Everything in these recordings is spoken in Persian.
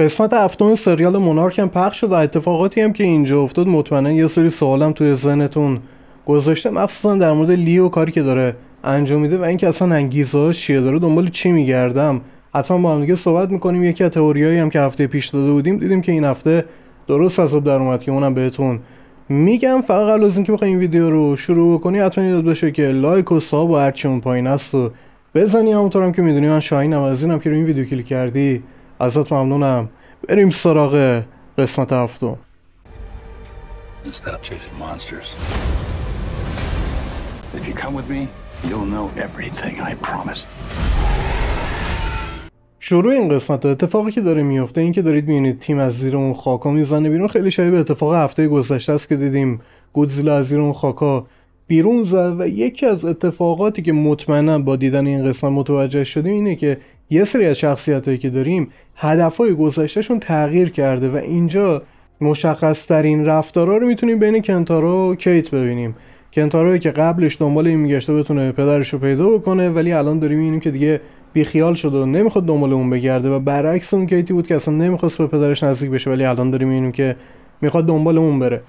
قسمت هفتم سریال مونارک هم پخش شد و اتفاقاتی هم که اینجا افتاد مطمئنا یه سری سوالم توی ذهنتون گذاشته مخصوصا در مورد لیو کاری که داره انجام میده و اینکه اصلا انگیزه چیه داره دنبال چی میگردم حتما با هم دیگه صحبت میکنیم یکی از تئوریایی هم که هفته پیش داده بودیم دیدیم که این هفته درست از در اومد که اونم بهتون میگم فقط قبل از اینکه بخوای این ویدیو رو شروع کنی حتما یاد باشه که لایک و ساب و هرچی اون پایین هست و بزنی همونطورم که میدونی من شاهینم از اینم که روی این ویدیو کلیک کردی ازت ممنونم بریم سراغ قسمت هفتم شروع این قسمت و اتفاقی که داره میفته این که دارید میبینید تیم از زیر اون خاکا میزنه بیرون خیلی شبیه به اتفاق هفته گذشته است که دیدیم گودزیلا از زیر اون خاکا بیرون زد و یکی از اتفاقاتی که مطمئنا با دیدن این قسمت متوجه شدیم اینه که یه سری از شخصیت که داریم هدف های گذشتهشون تغییر کرده و اینجا مشخص ترین رفتارا رو میتونیم بین کنتارو و کیت ببینیم کنتاروی که قبلش دنبال این میگشته بتونه پدرش رو پیدا بکنه ولی الان داریم اینو که دیگه بیخیال شده و نمیخواد دنبال اون بگرده و برعکس اون کیتی بود که اصلا نمیخواست به پدرش نزدیک بشه ولی الان داریم اینو که میخواد دنبال اون بره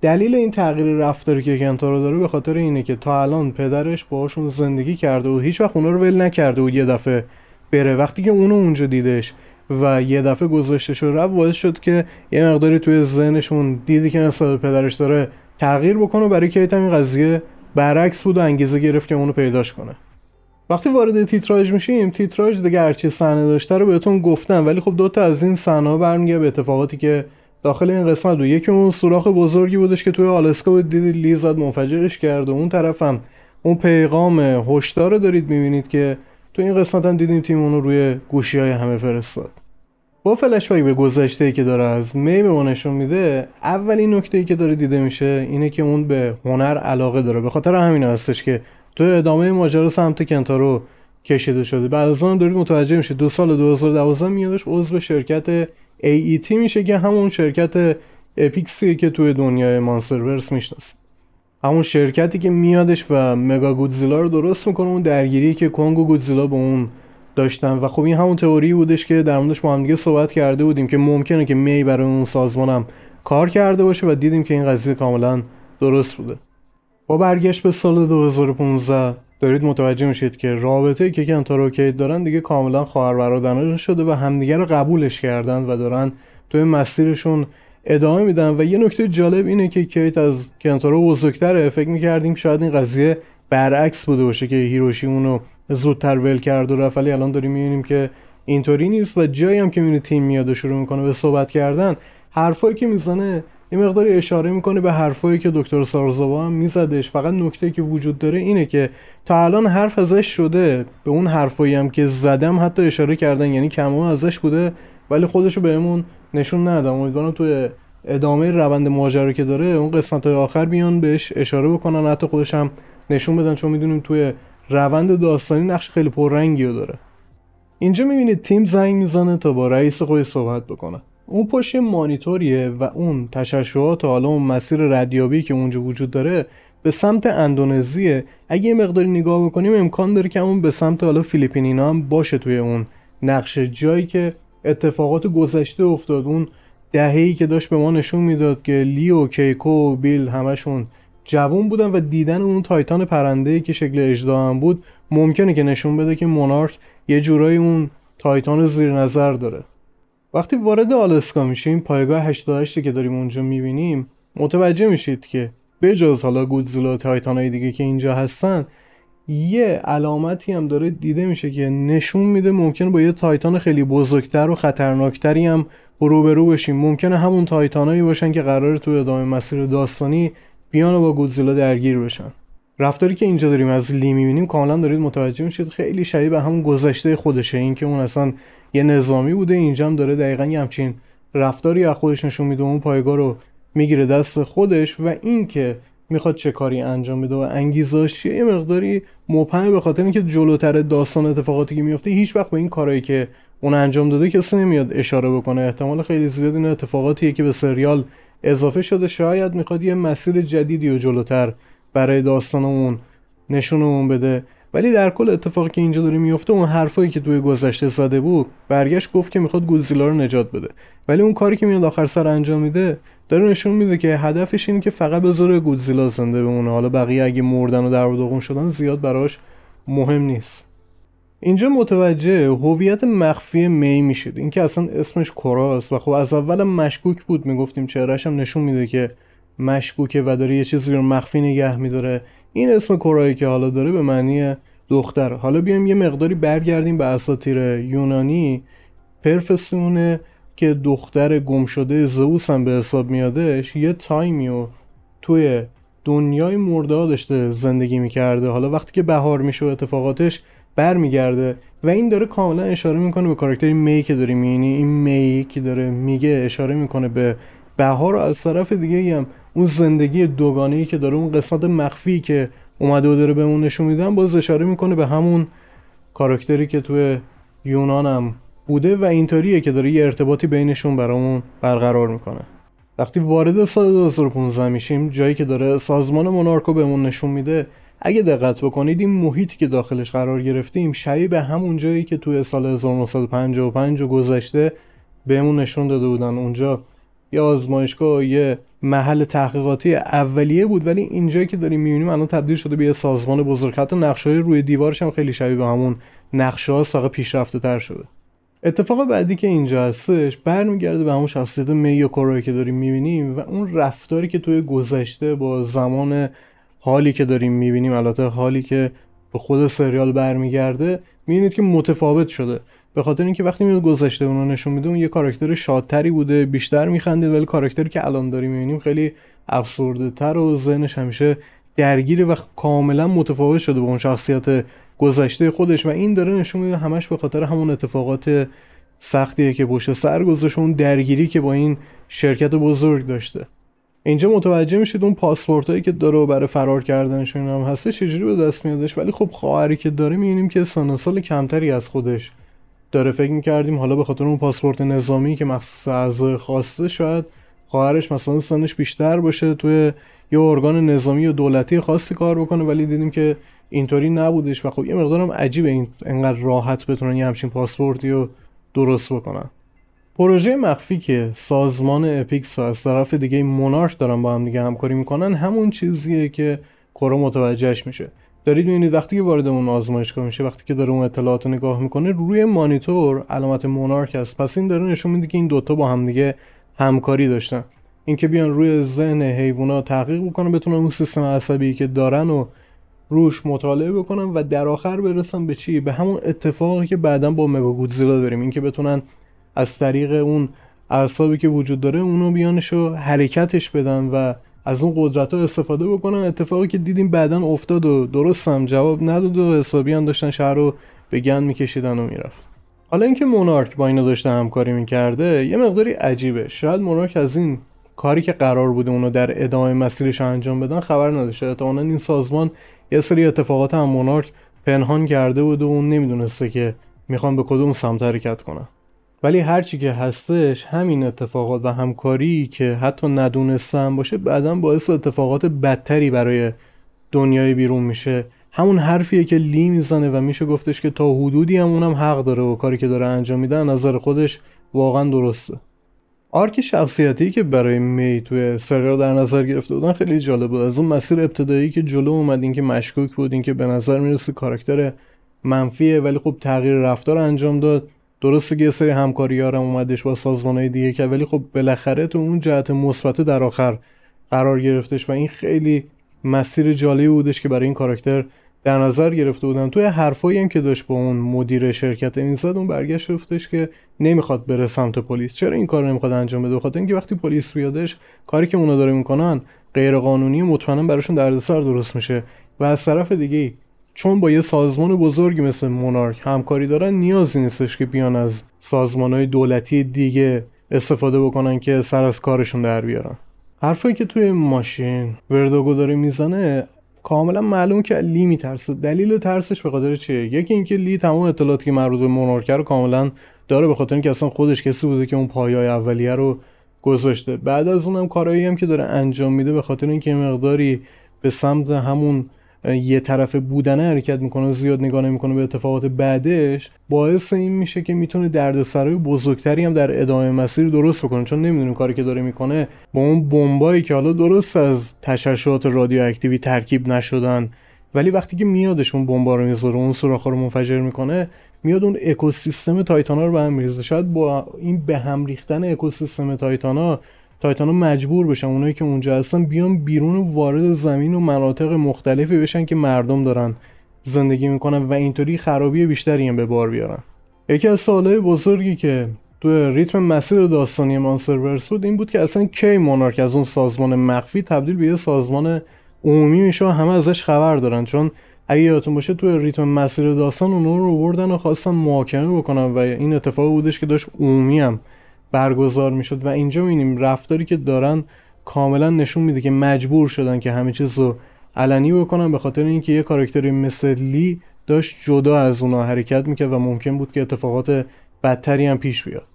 دلیل این تغییر رفتاری که کنتارو داره به خاطر اینه که تا الان پدرش باهاشون زندگی کرده و هیچ وقت اونا رو ول نکرده و یه دفعه بره وقتی که اونو اونجا دیدش و یه دفعه گذاشتش رو رفت باعث شد که یه مقداری توی ذهنشون دیدی که نسبت پدرش داره تغییر بکنه و برای کیت این قضیه برعکس بود و انگیزه گرفت که اونو پیداش کنه وقتی وارد تیتراژ میشیم تیتراژ دیگه هرچی صحنه داشته رو بهتون گفتم ولی خب دوتا از این صحنه برمیگه به اتفاقاتی که داخل این قسمت بود یکی اون سوراخ بزرگی بودش که توی آلاسکا بود دیدی لیزد منفجرش کرد و اون طرفم اون پیغام هشدار رو دارید میبینید که تو این قسمت هم دیدیم تیم اونو روی گوشی های همه فرستاد با فلش به گذشته که داره از می به ما نشون میده اولین نکته ای که داره دیده میشه اینه که اون به هنر علاقه داره به خاطر همین هستش که تو ادامه ماجرا سمت کنتارو کشیده شده بعد از اون دارید متوجه میشه دو سال 2012 میادش عضو شرکت AET میشه که همون شرکت اپیکسی که توی دنیای مانسترورس میشناسید همون شرکتی که میادش و مگا گودزیلا رو درست میکنه اون درگیری که کنگ و گودزیلا به اون داشتن و خب این همون تئوری بودش که در موردش ما هم دیگه صحبت کرده بودیم که ممکنه که می برای اون سازمانم کار کرده باشه و دیدیم که این قضیه کاملا درست بوده با برگشت به سال 2015 دارید متوجه میشید که رابطه که کنتارو دارن دیگه کاملا خواهر برادرانه شده و همدیگه رو قبولش کردن و دارن توی مسیرشون ادامه میدن و یه نکته جالب اینه که کیت از کنتارو بزرگتره فکر میکردیم شاید این قضیه برعکس بوده باشه که هیروشی اونو زودتر ول کرد و رفت ولی الان داریم میبینیم که اینطوری نیست و جایی هم که میبینه تیم میاد و شروع میکنه به صحبت کردن حرفایی که میزنه یه مقداری اشاره میکنه به حرفایی که دکتر سارزاوا هم میزدش فقط نکته که وجود داره اینه که تا الان حرف ازش شده به اون حرفایی هم که زدم حتی اشاره کردن یعنی کمون ازش بوده ولی خودشو بهمون نشون ندادم امیدوارم توی ادامه روند ماجرا که داره اون قسمت های آخر بیان بهش اشاره بکنن حتی خودش هم نشون بدن چون میدونیم توی روند داستانی نقش خیلی پررنگی رو داره اینجا میبینید تیم زنگ میزنه تا با رئیس خود صحبت بکنه اون پشت مانیتوریه و اون تشعشعات حالا اون مسیر ردیابی که اونجا وجود داره به سمت اندونزیه اگه یه مقداری نگاه بکنیم امکان داره که اون به سمت حالا فیلیپینینا هم باشه توی اون نقشه جایی که اتفاقات گذشته افتاد اون دهه‌ای که داشت به ما نشون میداد که لیو کیکو و بیل همشون جوون بودن و دیدن اون تایتان پرنده که شکل اجدا هم بود ممکنه که نشون بده که مونارک یه جورایی اون تایتان زیر نظر داره وقتی وارد آلسکا میشیم پایگاه 88 که داریم اونجا میبینیم متوجه میشید که بجز حالا گودزیلا و تایتان دیگه که اینجا هستن یه علامتی هم داره دیده میشه که نشون میده ممکنه با یه تایتان خیلی بزرگتر و خطرناکتری هم روبرو بشیم ممکنه همون تایتانایی باشن که قرار تو ادامه مسیر داستانی بیان و با گودزیلا درگیر بشن رفتاری که اینجا داریم از لی میبینیم کاملا دارید متوجه میشید خیلی شبیه به همون گذشته خودشه این که اون اصلا یه نظامی بوده اینجا هم داره دقیقا یه همچین رفتاری از خودش نشون میده اون پایگاه رو میگیره دست خودش و اینکه میخواد چه کاری انجام بده و انگیزاش یه مقداری مبهمه به خاطر اینکه جلوتر داستان اتفاقاتی که میفته هیچ وقت به این کارهایی که اون انجام داده کسی نمیاد اشاره بکنه احتمال خیلی زیاد این اتفاقاتیه که به سریال اضافه شده شاید میخواد یه مسیر جدیدی و جلوتر برای داستان اون نشون اون بده ولی در کل اتفاقی که اینجا داره میفته اون حرفایی که توی گذشته زده بود برگشت گفت که میخواد گودزیلا رو نجات بده ولی اون کاری که میاد آخر سر انجام میده داره نشون میده که هدفش اینه که فقط بذاره گودزیلا زنده بمونه حالا بقیه اگه مردن و در شدن زیاد براش مهم نیست اینجا متوجه هویت مخفی می میشید اینکه اصلا اسمش کراست و خب از اول مشکوک بود میگفتیم چهرهش هم نشون میده که مشکوکه و داره یه چیزی رو مخفی نگه میداره این اسم کرایی که حالا داره به معنی دختر حالا بیایم یه مقداری برگردیم به اساطیر یونانی پرفسونه که دختر گمشده شده زئوس هم به حساب میادش یه تایمی توی دنیای مرده داشته زندگی میکرده حالا وقتی که بهار میشه و اتفاقاتش برمیگرده و این داره کاملا اشاره میکنه به کاراکتر می که داریم یعنی این می که داره میگه اشاره میکنه به بهار از طرف دیگه هم اون زندگی دوگانه ای که داره اون قسمت مخفی که اومده و داره بهمون نشون میدن باز اشاره میکنه به همون کاراکتری که توی هم بوده و اینطوریه که داره یه ارتباطی بینشون برامون برقرار میکنه وقتی وارد سال 2015 میشیم جایی که داره سازمان مونارکو بهمون نشون میده اگه دقت بکنید این محیطی که داخلش قرار گرفتیم شبیه به همون جایی که توی سال 1955 و گذشته بهمون نشون داده بودن اونجا یه آزمایشگاه یه محل تحقیقاتی اولیه بود ولی اینجایی که داریم میبینیم الان تبدیل شده به یه سازمان بزرگ حتی نقشه های روی دیوارش هم خیلی شبیه به همون نقشه ها ساق پیشرفته تر شده اتفاق بعدی که اینجا هستش برمیگرده به همون شخصیت میو کوروی که داریم میبینیم و اون رفتاری که توی گذشته با زمان حالی که داریم میبینیم البته حالی که به خود سریال برمیگرده میبینید که متفاوت شده به خاطر اینکه وقتی میاد گذشته اونو نشون میده اون یه کاراکتر شادتری بوده بیشتر میخنده ولی کاراکتری که الان داریم میبینیم خیلی افسرده تر و ذهنش همیشه درگیره و کاملا متفاوت شده با اون شخصیت گذشته خودش و این داره نشون میده همش به خاطر همون اتفاقات سختیه که پشت سر گذاشت اون درگیری که با این شرکت بزرگ داشته اینجا متوجه میشید اون پاسپورت هایی که داره برای فرار کردنشون هم هسته چجوری به دست میادش ولی خب خواهری که داره میبینیم که سن سال کمتری از خودش داره فکر میکردیم حالا به خاطر اون پاسپورت نظامی که مخصوص اعضای خواسته شاید خواهرش مثلا سنش بیشتر باشه توی یه ارگان نظامی و دولتی خاصی کار بکنه ولی دیدیم که اینطوری نبودش و خب یه مقدارم عجیبه این انقدر راحت بتونن یه همچین پاسپورتی رو درست بکنن پروژه مخفی که سازمان اپیکس از طرف دیگه مونارک دارن با هم دیگه همکاری میکنن همون چیزیه که کرو متوجهش میشه دارید میبینید وقتی که وارد اون آزمایشگاه میشه وقتی که داره اون اطلاعات رو نگاه میکنه روی مانیتور علامت مونارک است پس این داره نشون میده که این دوتا با هم دیگه همکاری داشتن اینکه بیان روی ذهن ها تحقیق بکنن بتونن اون سیستم عصبی که دارن و روش مطالعه بکنن و در آخر برسن به چی به همون اتفاقی که بعدا با مگا داریم اینکه بتونن از طریق اون اعصابی که وجود داره اونو بیانشو حرکتش بدن و از اون قدرت ها استفاده بکنن اتفاقی که دیدیم بعدا افتاد و درستم جواب نداد و حسابیان داشتن شهر رو به گند میکشیدن و میرفت حالا اینکه مونارک با اینو داشته همکاری میکرده یه مقداری عجیبه شاید مونارک از این کاری که قرار بوده اونو در ادامه مسیرش انجام بدن خبر نداشته احتمالا این سازمان یه سری اتفاقات هم مونارک پنهان کرده بود و اون نمیدونسته که میخوان به کدوم سمت حرکت ولی هرچی که هستش همین اتفاقات و همکاری که حتی ندونستم باشه بعدا باعث اتفاقات بدتری برای دنیای بیرون میشه همون حرفیه که لی میزنه و میشه گفتش که تا حدودی هم اونم حق داره و کاری که داره انجام میده نظر خودش واقعا درسته آرک شخصیتی که برای می توی سریال در نظر گرفته بودن خیلی جالب بود از اون مسیر ابتدایی که جلو اومد اینکه مشکوک بود اینکه به نظر میرسه کاراکتر منفیه ولی خب تغییر رفتار انجام داد درسته که یه سری همکاری هم اومدش با سازمانهای دیگه که ولی خب بالاخره تو اون جهت مثبت در آخر قرار گرفتش و این خیلی مسیر جالبی بودش که برای این کاراکتر در نظر گرفته بودن توی حرفایی هم که داشت با اون مدیر شرکت این زد اون برگشت رفتش که نمیخواد بره سمت پلیس چرا این کار نمیخواد انجام بده بخاطر اینکه وقتی پلیس بیادش کاری که اونا داره میکنن غیرقانونی مطمئنا براشون دردسر درست میشه و از طرف دیگه چون با یه سازمان بزرگی مثل مونارک همکاری دارن نیازی نیستش که بیان از سازمان های دولتی دیگه استفاده بکنن که سر از کارشون در بیارن حرفایی که توی ماشین وردوگو داره میزنه کاملا معلوم که لی میترسه دلیل ترسش به خاطر چیه یکی اینکه لی تمام اطلاعاتی که مربوط به مونارکه رو کاملا داره به خاطر اینکه اصلا خودش کسی بوده که اون پایه‌های اولیه رو گذاشته بعد از اونم کارهایی هم که داره انجام میده به خاطر اینکه مقداری به سمت همون یه طرفه بودن حرکت میکنه زیاد نگاه نمیکنه به اتفاقات بعدش باعث این میشه که میتونه دردسرهای بزرگتری هم در ادامه مسیر درست بکنه چون نمیدونیم کاری که داره میکنه با اون بمبایی که حالا درست از تشعشعات رادیواکتیوی ترکیب نشدن ولی وقتی که میادشون بمبا رو میذاره اون سوراخ رو منفجر میکنه میاد اون اکوسیستم تایتانا رو به هم میریزه شاید با این به هم ریختن اکوسیستم تایتانا تایتان ها مجبور بشن اونایی که اونجا هستن بیان بیرون و وارد زمین و مناطق مختلفی بشن که مردم دارن زندگی میکنن و اینطوری خرابی بیشتری هم به بار بیارن یکی از سوالهای بزرگی که تو ریتم مسیر داستانی ورس بود این بود که اصلا کی مونارک از اون سازمان مخفی تبدیل به یه سازمان عمومی میشه همه ازش خبر دارن چون اگه یادتون باشه تو ریتم مسیر داستان اون رو بردن و خواستن محاکمه بکنن و این اتفاق بودش که داشت عمومی برگزار میشد و اینجا میبینیم رفتاری که دارن کاملا نشون میده که مجبور شدن که همه چیز رو علنی بکنن به خاطر اینکه یه کاراکتری مثل لی داشت جدا از اونا حرکت میکرد و ممکن بود که اتفاقات بدتری هم پیش بیاد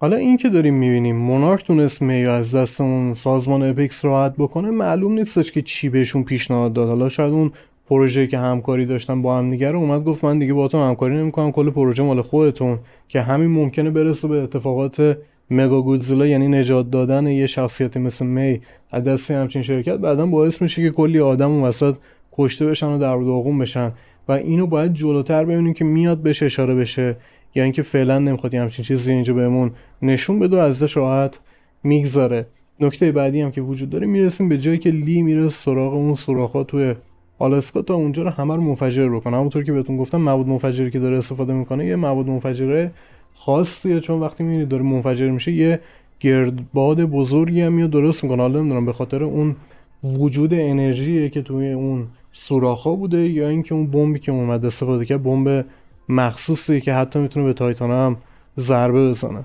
حالا این که داریم میبینیم مونارک تونست میو از دست اون سازمان اپکس راحت بکنه معلوم نیستش که چی بهشون پیشنهاد داد حالا شاید اون پروژه که همکاری داشتن با هم دیگه رو اومد گفت من دیگه تو همکاری نمیکنم کل پروژه مال خودتون که همین ممکنه برسه به اتفاقات مگا یعنی نجات دادن یه شخصیتی مثل می از دست همچین شرکت بعدا باعث میشه که کلی آدم اون وسط کشته بشن و در داغون بشن و اینو باید جلوتر ببینیم که میاد بهش اشاره بشه یا یعنی اینکه فعلا نمیخواد همچین چیزی اینجا بهمون نشون بده و ازش راحت میگذاره نکته بعدی هم که وجود داره میرسیم به جایی که لی میره سراغ اون ها توی آلاسکا تا اونجا رو همه رو منفجر بکنه همونطور که بهتون گفتم مواد منفجری که داره استفاده میکنه یه مواد منفجره خاصیه چون وقتی میبینید داره منفجر میشه یه گردباد بزرگی هم میاد درست میکنه حالا نمیدونم به خاطر اون وجود انرژیه که توی اون سوراخا بوده یا اینکه اون بمبی که اومد استفاده کرد بمب مخصوصی که حتی میتونه به تایتان هم ضربه بزنه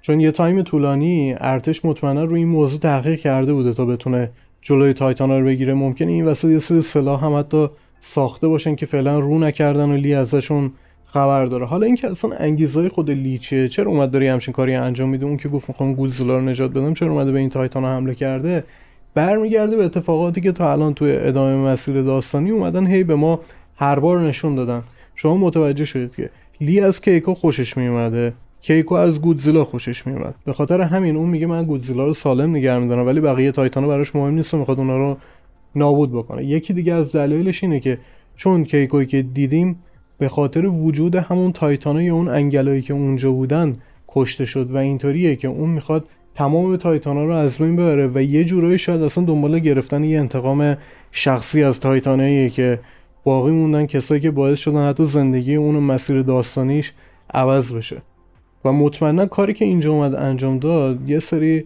چون یه تایم طولانی ارتش مطمئنا روی این موضوع تحقیق کرده بوده تا بتونه جلوی تایتان رو بگیره ممکنه این وسط یه سری سلاح هم حتی ساخته باشن که فعلا رو نکردن و لی ازشون خبر داره حالا اینکه اصلا انگیزه خود لیچه چرا اومد داره همچین کاری انجام میده اون که گفت میخوام گودزیلا رو نجات بدم چرا اومده به این تایتان ها حمله کرده برمیگرده به اتفاقاتی که تا الان توی ادامه مسیر داستانی اومدن هی به ما هر بار نشون دادن شما متوجه شدید که لی از کیکو خوشش میومده کیکو از گودزیلا خوشش میومد به خاطر همین اون میگه من گودزیلا رو سالم نگه میدارم ولی بقیه تایتانا براش مهم نیست و میخواد اونا رو نابود بکنه یکی دیگه از دلایلش اینه که چون کیکوی که دیدیم به خاطر وجود همون تایتانای اون انگلایی که اونجا بودن کشته شد و اینطوریه که اون میخواد تمام تایتانا رو از بین ببره و یه جورایی شاید اصلا دنبال گرفتن یه انتقام شخصی از تایتانایی که باقی موندن کسایی که باعث شدن حتی زندگی اون مسیر داستانیش عوض بشه و مطمئنا کاری که اینجا اومد انجام داد یه سری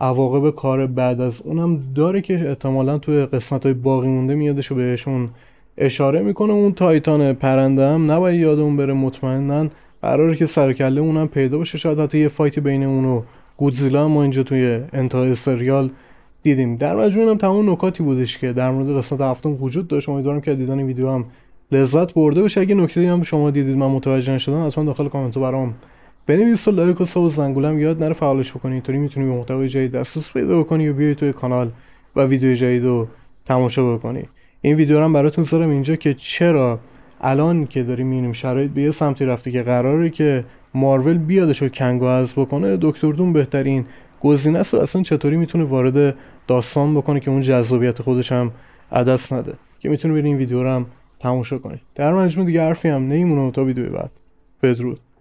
عواقب کار بعد از اونم داره که احتمالا توی قسمت باقی مونده میادش و بهشون اشاره میکنه اون تایتان پرنده هم نباید یادمون بره مطمئنا قراره که سرکله اونم پیدا بشه شاید حتی یه فایتی بین اونو گودزیلا ما اینجا توی انتهای سریال دیدیم در مجموع هم تمام نکاتی بودش که در مورد قسمت هفتم وجود داشت امیدوارم که دیدن این ویدیو هم لذت برده باشه اگه نکته هم شما دیدید من متوجه نشدم حتما داخل کامنتو برام بنویس و لایک و ساب و زنگولم یاد نره فعالش بکنید اینطوری میتونی به محتوای جدید دسترسی پیدا بکنی و بیای توی کانال و ویدیو جدیدو تماشا بکنی این ویدیو رو هم براتون سرم اینجا که چرا الان که داریم میبینیم شرایط به یه سمتی رفته که قراره که مارول بیادش رو کنگو از بکنه دکتر دون بهترین گزینه است و اصلا چطوری میتونه وارد داستان بکنه که اون جذابیت خودش هم عدس نده که میتونه این ویدیو رو هم تماشا کنید در مجموع دیگه حرفی هم نیمونه تا ویدیو بعد بدرود